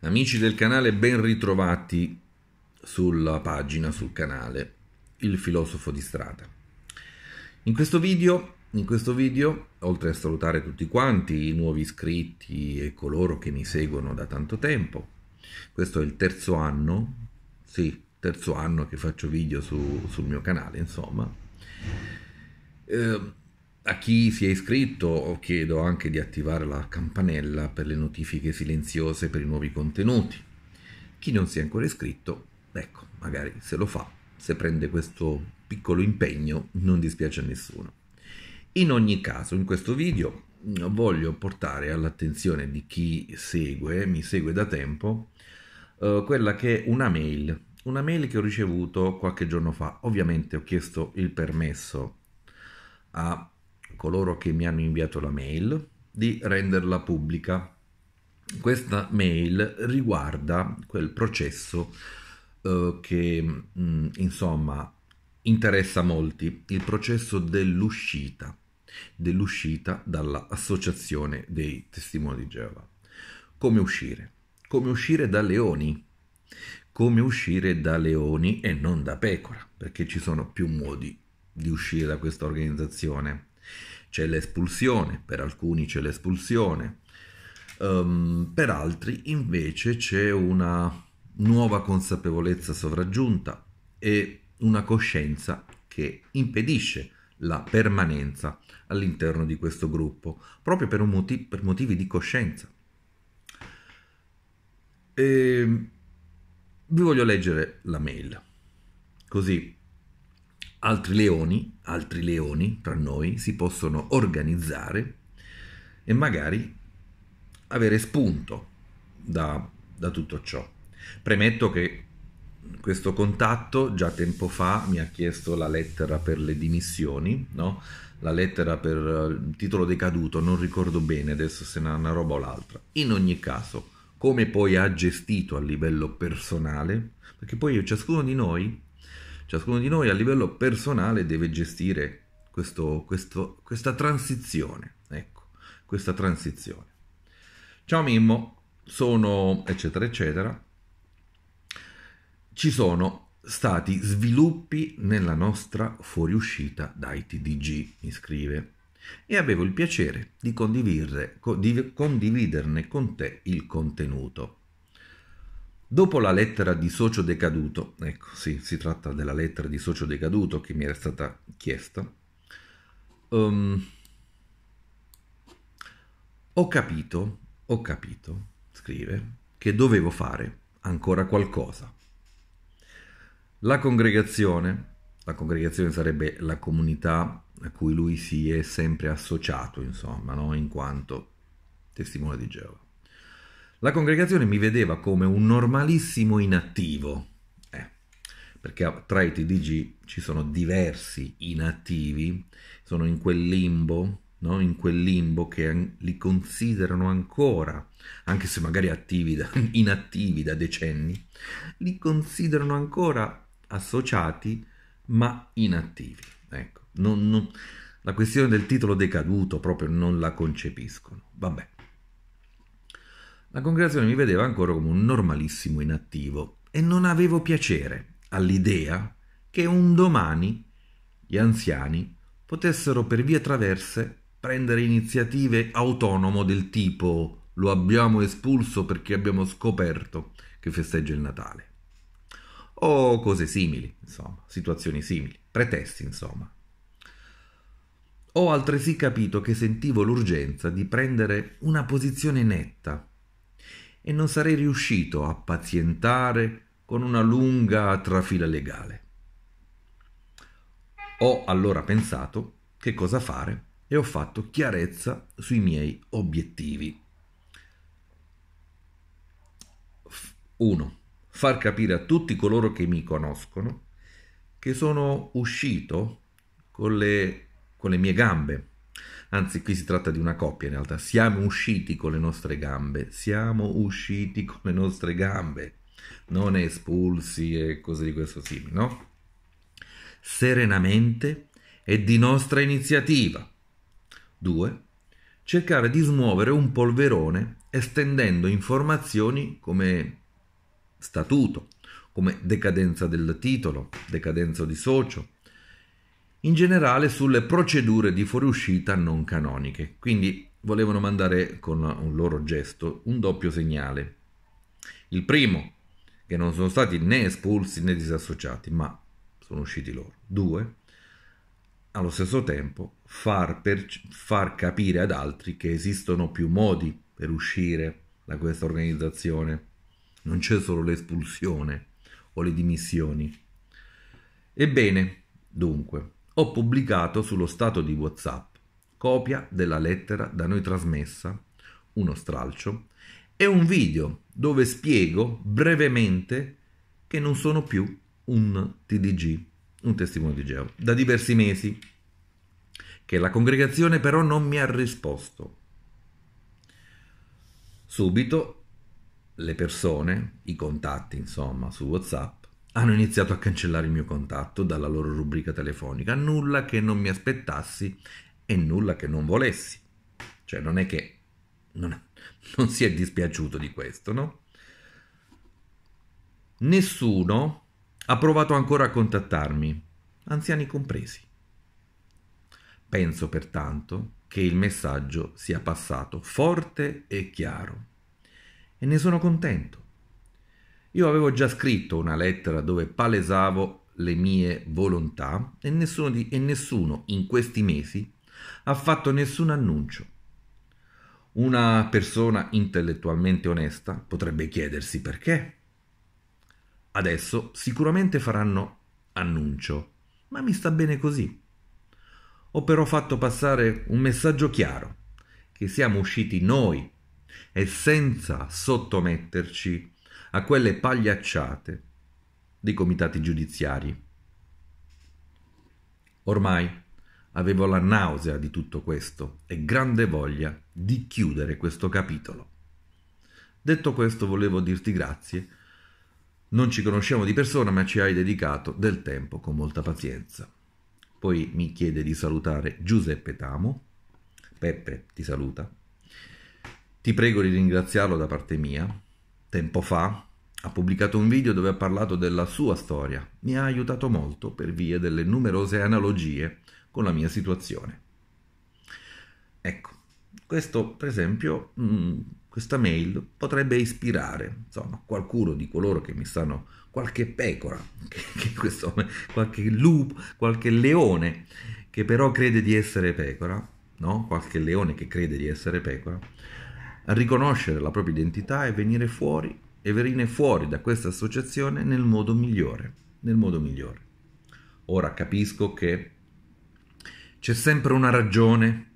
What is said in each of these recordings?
Amici del canale, ben ritrovati sulla pagina, sul canale Il filosofo di strada. In questo video, in questo video oltre a salutare tutti quanti, i nuovi iscritti e coloro che mi seguono da tanto tempo, questo è il terzo anno, sì, terzo anno che faccio video su, sul mio canale, insomma. Eh, a chi si è iscritto chiedo anche di attivare la campanella per le notifiche silenziose per i nuovi contenuti. Chi non si è ancora iscritto, ecco, magari se lo fa, se prende questo piccolo impegno, non dispiace a nessuno. In ogni caso, in questo video voglio portare all'attenzione di chi segue, mi segue da tempo, eh, quella che è una mail, una mail che ho ricevuto qualche giorno fa. Ovviamente ho chiesto il permesso a coloro che mi hanno inviato la mail di renderla pubblica. Questa mail riguarda quel processo eh, che mh, mm, insomma interessa molti, il processo dell'uscita, dell'uscita dall'associazione dei testimoni di Geova. Come uscire? Come uscire da leoni? Come uscire da leoni e non da pecora, perché ci sono più modi di uscire da questa organizzazione c'è l'espulsione, per alcuni c'è l'espulsione, um, per altri invece c'è una nuova consapevolezza sovraggiunta e una coscienza che impedisce la permanenza all'interno di questo gruppo, proprio per, motiv- per motivi di coscienza. E ehm, vi voglio leggere la mail, così altri leoni, altri leoni tra noi si possono organizzare e magari avere spunto da, da tutto ciò. Premetto che questo contatto già tempo fa mi ha chiesto la lettera per le dimissioni, no? la lettera per il titolo decaduto, non ricordo bene adesso se è una roba o l'altra. In ogni caso, come poi ha gestito a livello personale, perché poi ciascuno di noi Ciascuno di noi a livello personale deve gestire questo, questo, questa transizione. Ecco, questa transizione. Ciao Mimmo, sono eccetera eccetera. Ci sono stati sviluppi nella nostra fuoriuscita dai TDG, mi scrive, e avevo il piacere di, condividerne con te il contenuto. Dopo la lettera di socio decaduto, ecco sì, si tratta della lettera di socio decaduto che mi era stata chiesta, um, ho capito, ho capito, scrive, che dovevo fare ancora qualcosa. La congregazione, la congregazione sarebbe la comunità a cui lui si è sempre associato, insomma, no? in quanto testimone di Geova la congregazione mi vedeva come un normalissimo inattivo, eh, perché tra i TDG ci sono diversi inattivi, sono in quel limbo, no? in quel limbo che li considerano ancora, anche se magari da, inattivi da decenni, li considerano ancora associati ma inattivi. Ecco, non, non, la questione del titolo decaduto proprio non la concepiscono. Vabbè. La congregazione mi vedeva ancora come un normalissimo inattivo e non avevo piacere all'idea che un domani gli anziani potessero per vie traverse prendere iniziative autonomo del tipo lo abbiamo espulso perché abbiamo scoperto che festeggia il Natale. O cose simili, insomma, situazioni simili, pretesti, insomma. Ho altresì capito che sentivo l'urgenza di prendere una posizione netta e non sarei riuscito a pazientare con una lunga trafila legale. Ho allora pensato che cosa fare e ho fatto chiarezza sui miei obiettivi. 1. Far capire a tutti coloro che mi conoscono che sono uscito con le, con le mie gambe Anzi, qui si tratta di una coppia in realtà. Siamo usciti con le nostre gambe. Siamo usciti con le nostre gambe. Non espulsi e cose di questo simile, no? Serenamente e di nostra iniziativa. 2. Cercare di smuovere un polverone estendendo informazioni come statuto, come decadenza del titolo, decadenza di socio, in generale sulle procedure di fuoriuscita non canoniche, quindi volevano mandare con un loro gesto un doppio segnale. Il primo, che non sono stati né espulsi né disassociati, ma sono usciti loro. Due, allo stesso tempo far, per, far capire ad altri che esistono più modi per uscire da questa organizzazione, non c'è solo l'espulsione o le dimissioni. Ebbene, dunque, ho pubblicato sullo stato di WhatsApp copia della lettera da noi trasmessa, uno stralcio, e un video dove spiego brevemente che non sono più un TDG, un testimone di Geo, da diversi mesi, che la congregazione però non mi ha risposto. Subito le persone, i contatti insomma su WhatsApp, hanno iniziato a cancellare il mio contatto dalla loro rubrica telefonica, nulla che non mi aspettassi e nulla che non volessi. Cioè non è che non, non si è dispiaciuto di questo, no? Nessuno ha provato ancora a contattarmi, anziani compresi. Penso pertanto che il messaggio sia passato forte e chiaro e ne sono contento. Io avevo già scritto una lettera dove palesavo le mie volontà e nessuno, di, e nessuno in questi mesi ha fatto nessun annuncio. Una persona intellettualmente onesta potrebbe chiedersi perché. Adesso sicuramente faranno annuncio, ma mi sta bene così. Ho però fatto passare un messaggio chiaro, che siamo usciti noi e senza sottometterci a quelle pagliacciate dei comitati giudiziari. Ormai avevo la nausea di tutto questo e grande voglia di chiudere questo capitolo. Detto questo volevo dirti grazie. Non ci conosciamo di persona, ma ci hai dedicato del tempo con molta pazienza. Poi mi chiede di salutare Giuseppe Tamo. Peppe ti saluta. Ti prego di ringraziarlo da parte mia tempo fa, ha pubblicato un video dove ha parlato della sua storia. Mi ha aiutato molto per via delle numerose analogie con la mia situazione. Ecco, questo per esempio, mh, mm, questa mail potrebbe ispirare insomma, qualcuno di coloro che mi stanno, qualche pecora, che, che questo, qualche lupo, qualche leone che però crede di essere pecora, no? qualche leone che crede di essere pecora, riconoscere la propria identità e venire fuori e venire fuori da questa associazione nel modo migliore, nel modo migliore. Ora capisco che c'è sempre una ragione,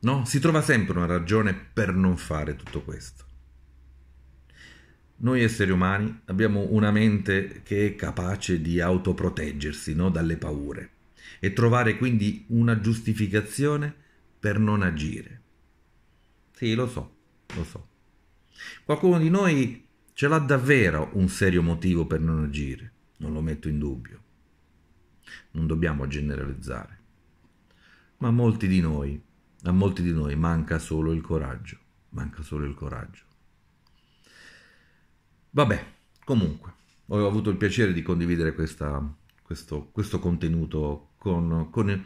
no? Si trova sempre una ragione per non fare tutto questo. Noi esseri umani abbiamo una mente che è capace di autoproteggersi no? dalle paure e trovare quindi una giustificazione per non agire. Sì, lo so, lo so. Qualcuno di noi ce l'ha davvero un serio motivo per non agire, non lo metto in dubbio. Non dobbiamo generalizzare. Ma a molti di noi, a molti di noi manca solo il coraggio, manca solo il coraggio. Vabbè, comunque, ho avuto il piacere di condividere questa, questo, questo, contenuto con, con,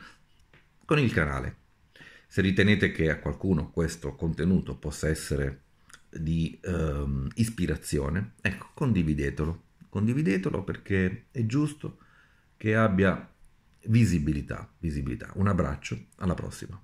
con il canale. Se ritenete che a qualcuno questo contenuto possa essere di ehm, ispirazione, ecco, condividetelo. Condividetelo perché è giusto che abbia visibilità. visibilità. Un abbraccio, alla prossima.